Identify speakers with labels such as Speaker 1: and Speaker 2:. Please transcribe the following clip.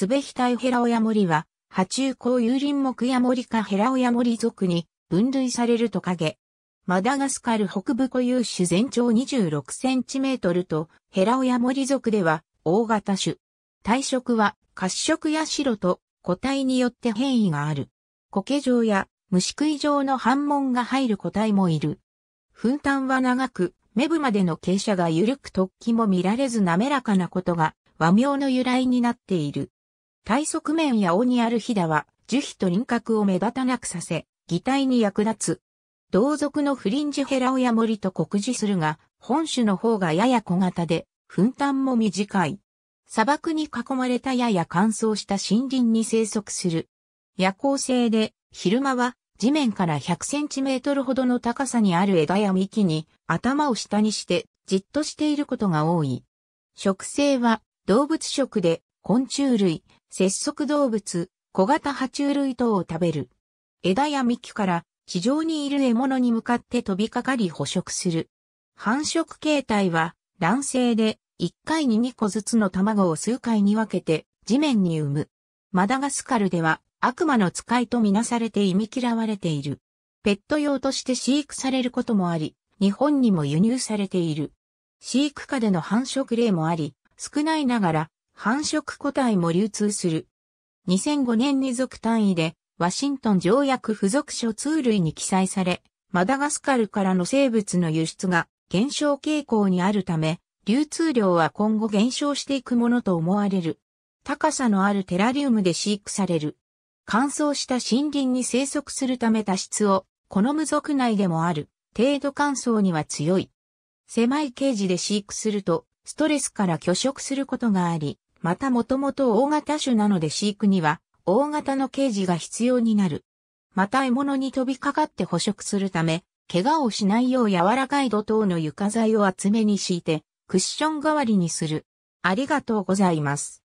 Speaker 1: すベヒタイヘラオヤモリは、波中高有林木ヤモリかヘラオヤモリ属に分類されるトカゲ。マダガスカル北部固有種全長26センチメートルと、ヘラオヤモリ属では大型種。体色は褐色や白と個体によって変異がある。苔状や虫食い状の反紋が入る個体もいる。粉炭は長く、目部までの傾斜が緩く突起も見られず滑らかなことが和名の由来になっている。体側面や尾にあるひだは、樹皮と輪郭を目立たなくさせ、擬態に役立つ。同族のフリンジヘラオヤモリと酷似するが、本種の方がやや小型で、分担も短い。砂漠に囲まれたやや乾燥した森林に生息する。夜行性で、昼間は地面から100センチメートルほどの高さにある枝や幹に頭を下にしてじっとしていることが多い。食性は動物食で昆虫類、節足動物、小型爬虫類等を食べる。枝や幹から地上にいる獲物に向かって飛びかかり捕食する。繁殖形態は卵性で1回に2個ずつの卵を数回に分けて地面に産む。マダガスカルでは悪魔の使いとみなされて忌み嫌われている。ペット用として飼育されることもあり、日本にも輸入されている。飼育下での繁殖例もあり、少ないながら繁殖個体も流通する。2005年に属単位で、ワシントン条約付属書通類に記載され、マダガスカルからの生物の輸出が減少傾向にあるため、流通量は今後減少していくものと思われる。高さのあるテラリウムで飼育される。乾燥した森林に生息するため多湿を好む族内でもある。程度乾燥には強い。狭いケージで飼育すると、ストレスから拒食することがあり、またもともと大型種なので飼育には大型のケージが必要になる。また獲物に飛びかかって捕食するため、怪我をしないよう柔らかい土等の床材を厚めに敷いて、クッション代わりにする。ありがとうございます。